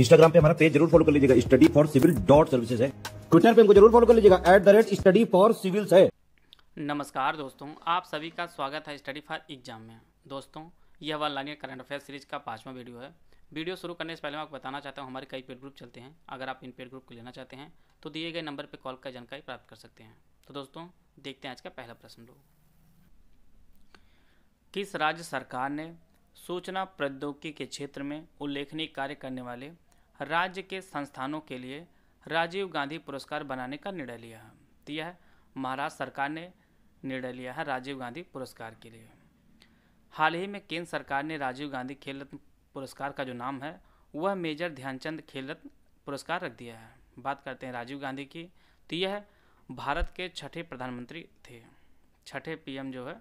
Instagram पे हमारा page जरूर फॉलो कर लीजिएगा study for civil dot services है ट्विटर पे हमको जरूर फॉलो कर लीजिएगा at the rate study for civils है नमस्कार दोस्तों आप सभी का स्वागत है स्टडी फॉर एग्जाम में दोस्तों यह one liner current affair series का पांचवा वीडियो है वीडियो शुरू करने से पहले मैं आपको बताना चाहता हूँ हमारे कई पेड ग्रुप चलते हैं अगर आप इन पेड ग्रुप को लेना चाहते हैं तो दिए गए नंबर पर कॉल कर जानकारी प्राप्त कर सकते हैं तो दोस्तों देखते हैं आज का पहला प्रश्न लोग किस राज्य सरकार ने सूचना प्रौद्योगिकी के क्षेत्र में उल्लेखनीय कार्य करने वाले राज्य के संस्थानों के लिए राजीव गांधी पुरस्कार बनाने का निर्णय लिया है तो यह महाराष्ट्र सरकार ने निर्णय लिया है राजीव गांधी पुरस्कार के लिए हाल ही में केंद्र सरकार ने राजीव गांधी खेल रत्न पुरस्कार का जो नाम है वह मेजर ध्यानचंद खेल रत्न पुरस्कार रख दिया है बात करते हैं राजीव गांधी की तो यह भारत के छठे प्रधानमंत्री थे छठे पीएम जो है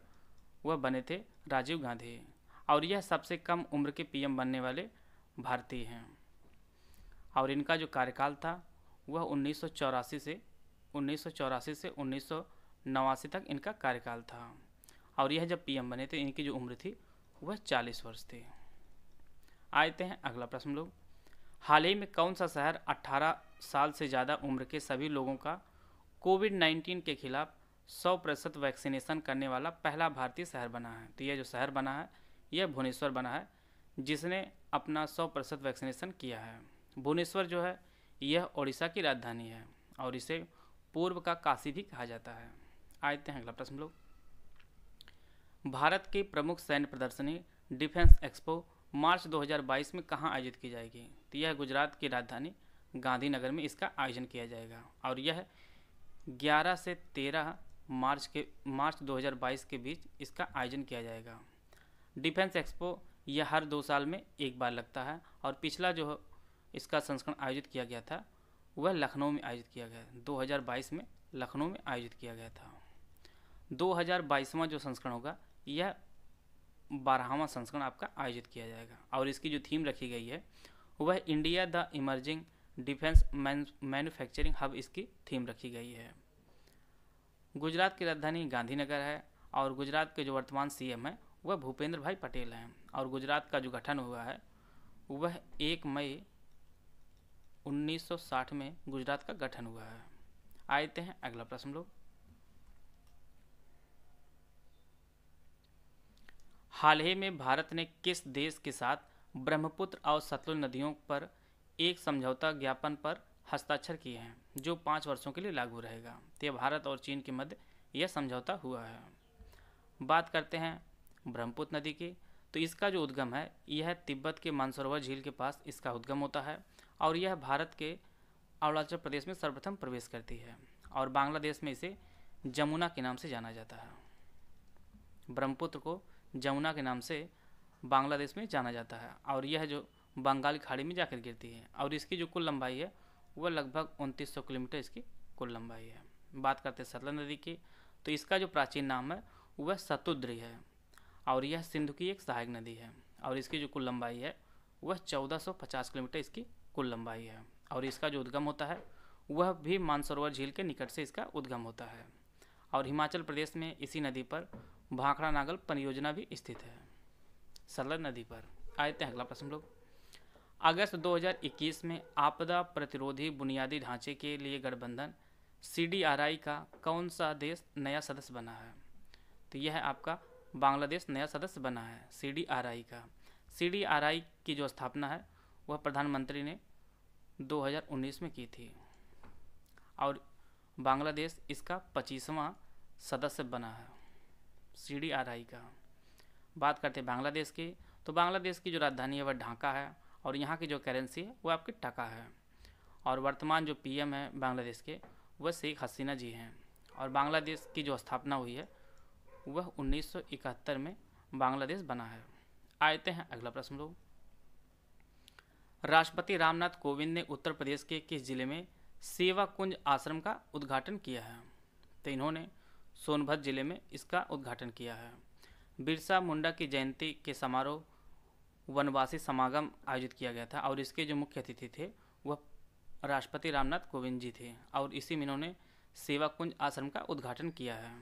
वह बने थे राजीव गांधी और यह सबसे कम उम्र के पीएम बनने वाले भारतीय हैं और इनका जो कार्यकाल था वह उन्नीस से उन्नीस से उन्नीस तक इनका कार्यकाल था और यह जब पीएम बने थे इनकी जो उम्र थी वह 40 वर्ष थी आते हैं अगला प्रश्न लोग हाल ही में कौन सा शहर 18 साल से ज़्यादा उम्र के सभी लोगों का कोविड 19 के खिलाफ 100 प्रतिशत वैक्सीनेशन करने वाला पहला भारतीय शहर बना है तो यह जो शहर बना है यह भुवनेश्वर बना है जिसने अपना सौ प्रतिशत वैक्सीनेशन किया है भुवनेश्वर जो है यह ओडिशा की राजधानी है और इसे पूर्व का काशी भी कहा जाता है आते हैं अगला प्रश्न लोग भारत की प्रमुख सैन्य प्रदर्शनी डिफेंस एक्सपो मार्च 2022 में कहाँ आयोजित की जाएगी तो यह गुजरात की राजधानी गांधीनगर में इसका आयोजन किया जाएगा और यह 11 से 13 मार्च के मार्च 2022 के बीच इसका आयोजन किया जाएगा डिफेंस एक्सपो यह हर दो साल में एक बार लगता है और पिछला जो इसका संस्करण आयोजित किया गया था वह लखनऊ में आयोजित किया गया 2022 में लखनऊ में आयोजित किया गया था 2022वां जो संस्करण होगा यह बारहवा संस्करण आपका आयोजित किया जाएगा और इसकी जो थीम रखी गई है वह India the emerging defence manufacturing hub इसकी थीम रखी गई है गुजरात की राजधानी गांधीनगर है और गुजरात के जो वर्तमान सीएम हैं वह भूपेंद्र भाई पटेल हैं और गुजरात का जो गठन हुआ है वह एक मई 1960 में गुजरात का गठन हुआ है आते हैं अगला प्रश्न लोग हाल ही में भारत ने किस देश के साथ ब्रह्मपुत्र और सतलुज नदियों पर एक समझौता ज्ञापन पर हस्ताक्षर किए हैं जो पाँच वर्षों के लिए लागू रहेगा तो भारत और चीन के मध्य यह समझौता हुआ है बात करते हैं ब्रह्मपुत्र नदी की तो इसका जो उद्गम है यह तिब्बत के मानसरोवर झील के पास इसका उद्गम होता है और यह भारत के अरुणाचल प्रदेश में सर्वप्रथम प्रवेश करती है और बांग्लादेश में इसे जमुना के नाम से जाना जाता है ब्रह्मपुत्र को जमुना के नाम से बांग्लादेश में जाना जाता है और यह जो बंगाल खाड़ी में जाकर गिरती है और इसकी जो कुल लंबाई है वह लगभग उनतीस किलोमीटर इसकी कुल लंबाई है बात करते हैं सतलज नदी की तो इसका जो प्राचीन नाम है वह सतुद्री है और यह सिंधु की एक सहायक नदी है और इसकी जो कुल लंबाई है वह 1450 किलोमीटर इसकी कुल लंबाई है और इसका जो उद्गम होता है वह भी मानसरोवर झील के निकट से इसका उद्गम होता है और हिमाचल प्रदेश में इसी नदी पर भाखड़ा नागल परियोजना भी स्थित है सरल नदी पर आए थे अगला प्रश्न लोग अगस्त 2021 में आपदा प्रतिरोधी बुनियादी ढांचे के लिए गठबंधन सीडीआरआई का कौन सा देश नया सदस्य बना है तो यह है आपका बांग्लादेश नया सदस्य बना है सीडीआरआई का सीडीआरआई की जो स्थापना है वह प्रधानमंत्री ने 2019 में की थी और बांग्लादेश इसका पच्चीसवा सदस्य बना है सी डी आर आई का बात करते हैं बांग्लादेश की तो बांग्लादेश की जो राजधानी है वह ढाका है और यहाँ की जो करेंसी है वह आपकी टका है और वर्तमान जो पीएम है बांग्लादेश के वह शेख हसीना जी हैं और बांग्लादेश की जो स्थापना हुई है वह 1971 में बांग्लादेश बना है आते हैं अगला प्रश्न लोग राष्ट्रपति रामनाथ कोविंद ने उत्तर प्रदेश के किस जिले में सेवा कुंज आश्रम का उद्घाटन किया है तो इन्होंने सोनभद्र जिले में इसका उद्घाटन किया है बिरसा मुंडा की जयंती के समारोह वनवासी समागम आयोजित किया गया था और इसके जो मुख्य अतिथि थे वह राष्ट्रपति रामनाथ कोविंद जी थे और इसी में इन्होंने सेवा कुंज आश्रम का उद्घाटन किया है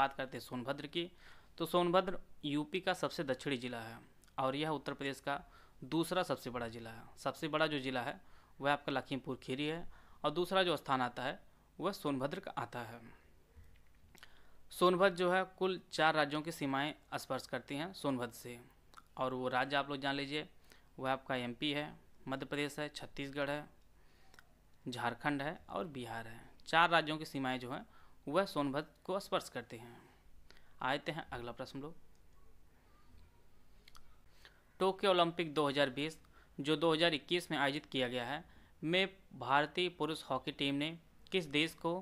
बात करते हैं सोनभद्र की तो सोनभद्र यूपी का सबसे दक्षिणी जिला है और यह उत्तर प्रदेश का दूसरा सबसे बड़ा ज़िला है सबसे बड़ा जो ज़िला है वह आपका लखीमपुर खीरी है और दूसरा जो स्थान आता है वह सोनभद्र का आता है सोनभद्र जो है कुल चार राज्यों की सीमाएं स्पर्श करती हैं सोनभद्र से और वो राज्य आप लोग जान लीजिए वह आपका एमपी है मध्य प्रदेश है छत्तीसगढ़ है झारखंड है और बिहार है चार राज्यों की सीमाएं जो हैं वह सोनभद्र को स्पर्श करते हैं आते हैं अगला प्रश्न लोग टोक्यो ओलंपिक 2020 जो 2021 में आयोजित किया गया है में भारतीय पुरुष हॉकी टीम ने किस देश को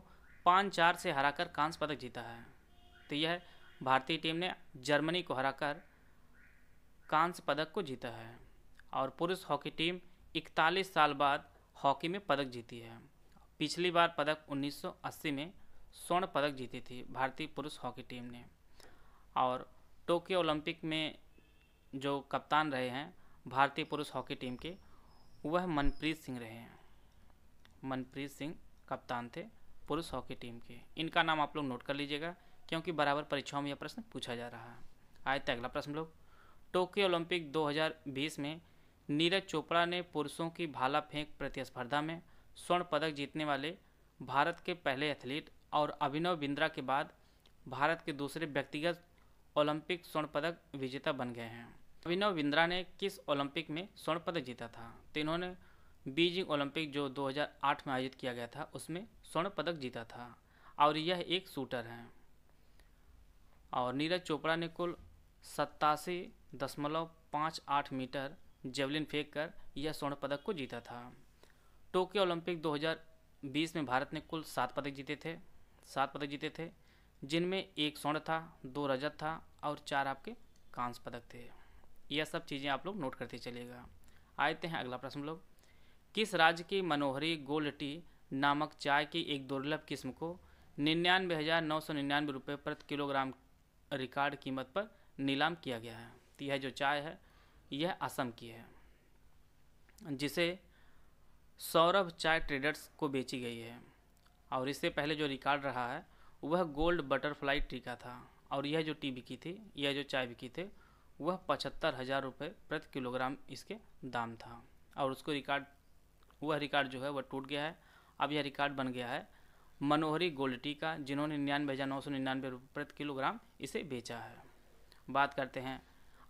पाँच चार से हराकर कांस्य पदक जीता है तो यह भारतीय टीम ने जर्मनी को हराकर कांस्य पदक को जीता है और पुरुष हॉकी टीम इकतालीस साल बाद हॉकी में पदक जीती है पिछली बार पदक 1980 में स्वर्ण पदक जीती थी भारतीय पुरुष हॉकी टीम ने और टोक्यो ओलंपिक में जो कप्तान रहे हैं भारतीय पुरुष हॉकी टीम के वह मनप्रीत सिंह रहे हैं मनप्रीत सिंह कप्तान थे पुरुष हॉकी टीम के इनका नाम आप लोग नोट कर लीजिएगा क्योंकि बराबर परीक्षाओं में यह प्रश्न पूछा जा रहा है आए थे अगला प्रश्न लोग टोक्यो ओलंपिक 2020 में नीरज चोपड़ा ने पुरुषों की भाला फेंक प्रतिस्पर्धा में स्वर्ण पदक जीतने वाले भारत के पहले एथलीट और अभिनव बिंद्रा के बाद भारत के दूसरे व्यक्तिगत ओलंपिक स्वर्ण पदक विजेता बन गए हैं अभिनव बिंद्रा ने किस ओलंपिक में स्वर्ण पदक जीता था तो इन्होंने बीजिंग ओलंपिक जो 2008 में आयोजित किया गया था उसमें स्वर्ण पदक जीता था और यह एक शूटर हैं और नीरज चोपड़ा ने कुल सत्तासी दशमलव पाँच आठ मीटर जेवलिन फेंक कर यह स्वर्ण पदक को जीता था टोक्यो ओलंपिक 2020 में भारत ने कुल सात पदक जीते थे सात पदक जीते थे जिनमें एक स्वर्ण था दो रजत था और चार आपके कांस्य पदक थे यह सब चीज़ें आप लोग नोट करते चलेगा आते हैं अगला प्रश्न लोग किस राज्य की मनोहरी गोल्ड टी नामक चाय की एक दुर्लभ किस्म को निन्यानवे हज़ार नौ सौ निन्यानवे रुपये प्रति किलोग्राम रिकॉर्ड कीमत पर नीलाम किया गया है तो यह जो चाय है यह असम की है जिसे सौरभ चाय ट्रेडर्स को बेची गई है और इससे पहले जो रिकॉर्ड रहा है वह गोल्ड बटरफ्लाई टी का था और यह जो टी बिकी थी यह जो चाय बिकी थी वह पचहत्तर हज़ार रुपये प्रति किलोग्राम इसके दाम था और उसको रिकॉर्ड वह रिकॉर्ड जो है वह टूट गया है अब यह रिकॉर्ड बन गया है मनोहरी गोल्ड टी का जिन्होंने निन्यानवे हज़ार नौ सौ निन्यानवे रुपये प्रति किलोग्राम इसे बेचा है बात करते हैं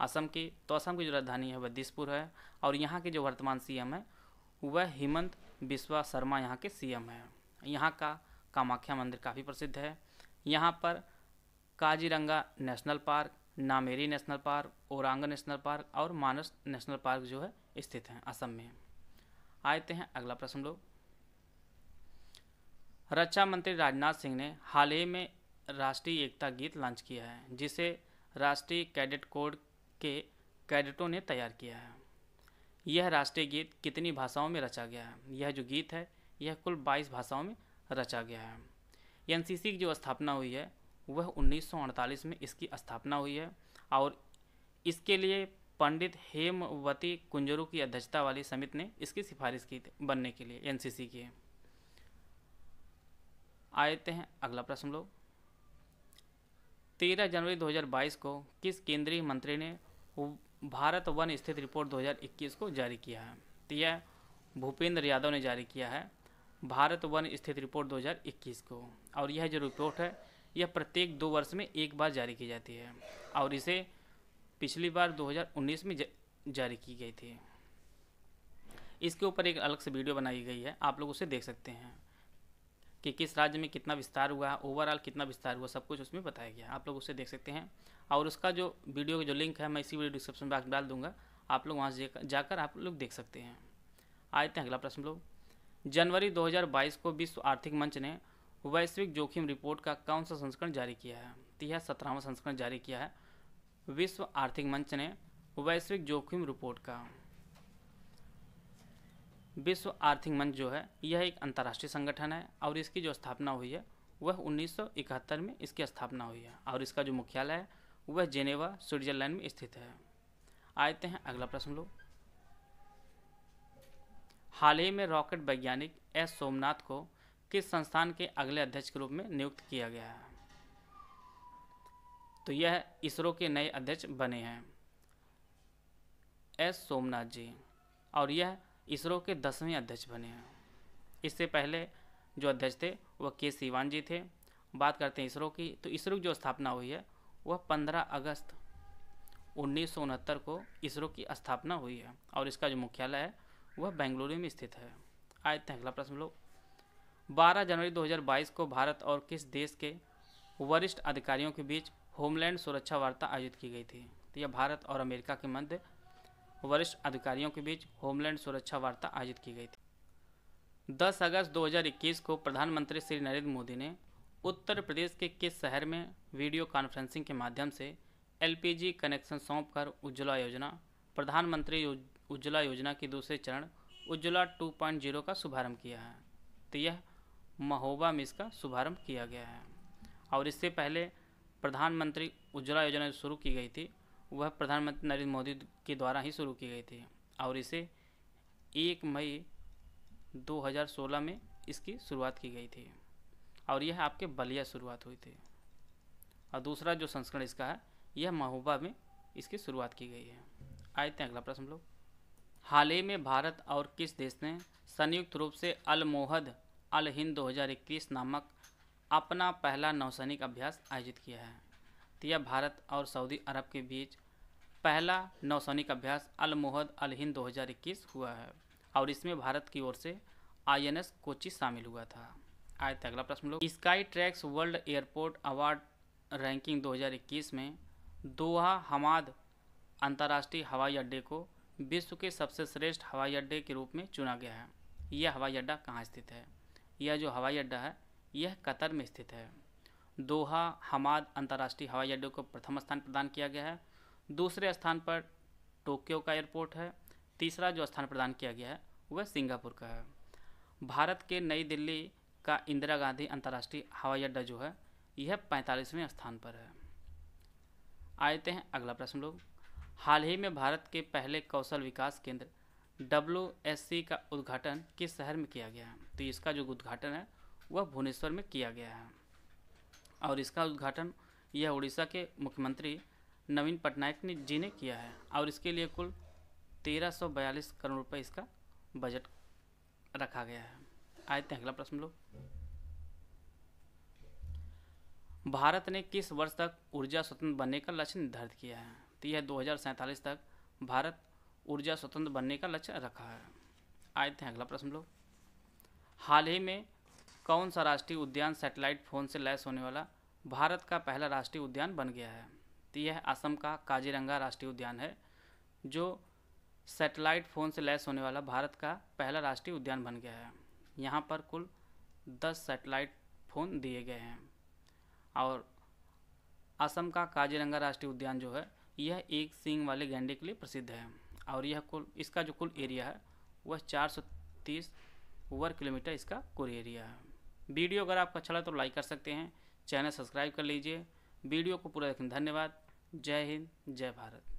असम की तो असम की जो राजधानी है वह दिसपुर है और यहाँ के जो वर्तमान सी है वह हेमंत बिस्वा शर्मा यहाँ के एम है यहाँ का कामाख्या मंदिर काफ़ी प्रसिद्ध है यहाँ पर Kaziranga national park Nameri national park Orang national park और मानस नेशनल पार्क जो है स्थित हैं असम में आते हैं अगला प्रश्न लोग रक्षा मंत्री राजनाथ सिंह ने हाल ही में राष्ट्रीय एकता गीत लॉन्च किया है जिसे राष्ट्रीय कैडेट कोड के कैडेटों ने तैयार किया है यह राष्ट्रीय गीत कितनी भाषाओं में रचा गया है यह जो गीत है यह कुल 22 भाषाओं में रचा गया है एन की जो स्थापना हुई है वह 1948 में इसकी स्थापना हुई है और इसके लिए पंडित हेमवती कुंजरू की अध्यक्षता वाली समिति ने इसकी सिफारिश की बनने के लिए एनसीसी की आए आते हैं अगला प्रश्न लोग तेरह जनवरी 2022 को किस केंद्रीय मंत्री ने भारत वन स्थित रिपोर्ट 2021 को जारी किया है तो यह भूपेंद्र यादव ने जारी किया है भारत वन स्थित रिपोर्ट 2021 को और यह जो रिपोर्ट है यह प्रत्येक दो वर्ष में एक बार जारी की जाती है और इसे पिछली बार 2019 में जारी की गई थी इसके ऊपर एक अलग से वीडियो बनाई गई है आप लोग उसे देख सकते हैं कि किस राज्य में कितना विस्तार हुआ ओवरऑल कितना विस्तार हुआ सब कुछ उसमें बताया गया आप लोग उसे देख सकते हैं और उसका जो वीडियो का जो लिंक है मैं इसी वीडियो डिस्क्रिप्शन बॉक्स में डाल दूंगा आप लोग वहाँ से जाकर आप लोग देख सकते हैं आए थे अगला प्रश्न लोग जनवरी 2022 को विश्व आर्थिक मंच ने वैश्विक जोखिम रिपोर्ट का कौन सा संस्करण जारी किया है तो यह सत्रहवा संस्करण जारी किया है विश्व आर्थिक मंच ने वैश्विक जोखिम रिपोर्ट का विश्व आर्थिक मंच जो है यह एक अंतर्राष्ट्रीय संगठन है और इसकी जो स्थापना हुई है वह 1971 में इसकी स्थापना हुई है और इसका जो मुख्यालय है वह जेनेवा स्विट्जरलैंड में स्थित है आते हैं अगला प्रश्न लोग हाल ही में रॉकेट वैज्ञानिक एस सोमनाथ को किस संस्थान के अगले अध्यक्ष के रूप में नियुक्त किया गया है तो यह इसरो के नए अध्यक्ष बने हैं एस सोमनाथ जी और यह इसरो के दसवें अध्यक्ष बने हैं इससे पहले जो अध्यक्ष थे वह के सीवान जी थे बात करते हैं इसरो की तो इसरो की जो स्थापना हुई है वह 15 अगस्त उन्नीस को इसरो की स्थापना हुई है और इसका जो मुख्यालय है वह बेंगलुरु में स्थित है आए थे अगला प्रश्न लोग 12 जनवरी 2022 को भारत और किस देश के वरिष्ठ अधिकारियों के बीच होमलैंड सुरक्षा वार्ता आयोजित की गई थी तो यह भारत और अमेरिका के मध्य वरिष्ठ अधिकारियों के बीच होमलैंड सुरक्षा वार्ता आयोजित की गई थी 10 अगस्त 2021 को प्रधानमंत्री श्री नरेंद्र मोदी ने उत्तर प्रदेश के किस शहर में वीडियो कॉन्फ्रेंसिंग के माध्यम से एलपीजी कनेक्शन कर उज्ज्वला योजना प्रधानमंत्री उज्ज्वला योजना के दूसरे चरण उज्ज्वला 2.0 का शुभारंभ किया है तो यह महोबा में इसका शुभारंभ किया गया है और इससे पहले प्रधानमंत्री उज्ज्वला योजना शुरू की गई थी वह प्रधानमंत्री नरेंद्र मोदी के द्वारा ही शुरू की गई थी और इसे एक मई 2016 में इसकी शुरुआत की गई थी और यह आपके बलिया शुरुआत हुई थी और दूसरा जो संस्करण इसका है यह महोबा में इसकी शुरुआत की गई है आए थे अगला प्रश्न लोग हाल ही में भारत और किस देश ने संयुक्त रूप से अलमोहद अल हिंद दो नामक अपना पहला नौसैनिक अभ्यास आयोजित किया है यह भारत और सऊदी अरब के बीच पहला नौसैनिक अभ्यास अलमोहद अल हिंद दो हुआ है और इसमें भारत की ओर से आई एन एस कोची शामिल हुआ था आए थे अगला प्रश्न लोग Skytrax world airport award ranking 2021 में दोहा हमाद अंतर्राष्ट्रीय हवाई अड्डे को विश्व के सबसे श्रेष्ठ हवाई अड्डे के रूप में चुना गया है यह हवाई अड्डा कहाँ स्थित है यह जो हवाई अड्डा है यह कतर में स्थित है दोहा हमाद अंतर्राष्ट्रीय हवाई अड्डे को प्रथम स्थान प्रदान किया गया है दूसरे स्थान पर टोक्यो का एयरपोर्ट है तीसरा जो स्थान प्रदान किया गया है वह सिंगापुर का है भारत के नई दिल्ली का इंदिरा गांधी अंतर्राष्ट्रीय हवाई अड्डा जो है यह पैंतालीसवें स्थान पर है थे हैं अगला प्रश्न लोग हाल ही में भारत के पहले कौशल विकास केंद्र डब्ल्यू का उद्घाटन किस शहर में किया गया है तो इसका जो उद्घाटन है वह भुवनेश्वर में किया गया है और इसका उद्घाटन यह उड़ीसा के मुख्यमंत्री नवीन पटनायक ने जी ने किया है और इसके लिए कुल 1342 करोड़ रुपए इसका बजट रखा गया है आए थे अगला प्रश्न लोग भारत ने किस वर्ष तक ऊर्जा स्वतंत्र बनने का लक्ष्य निर्धारित किया है तो यह दो तक भारत ऊर्जा स्वतंत्र बनने का लक्ष्य रखा है आए थे अगला प्रश्न लोग हाल ही में कौन सा राष्ट्रीय उद्यान सैटेलाइट फ़ोन से लैस होने वाला भारत का पहला राष्ट्रीय उद्यान बन गया है तो यह असम का काजीरंगा राष्ट्रीय उद्यान है जो सैटेलाइट फ़ोन से लैस होने वाला भारत का पहला राष्ट्रीय उद्यान बन गया है यहाँ पर कुल दस सैटेलाइट फ़ोन दिए गए हैं और असम का काजीरंगा राष्ट्रीय उद्यान जो है यह एक सींग वाले गेंडे के लिए प्रसिद्ध है और यह कुल इसका जो कुल एरिया है वह 430 वर्ग किलोमीटर इसका कुल एरिया है वीडियो अगर आपको अच्छा लगा तो लाइक कर सकते हैं चैनल सब्सक्राइब कर लीजिए वीडियो को पूरा देखें धन्यवाद जय हिंद जय भारत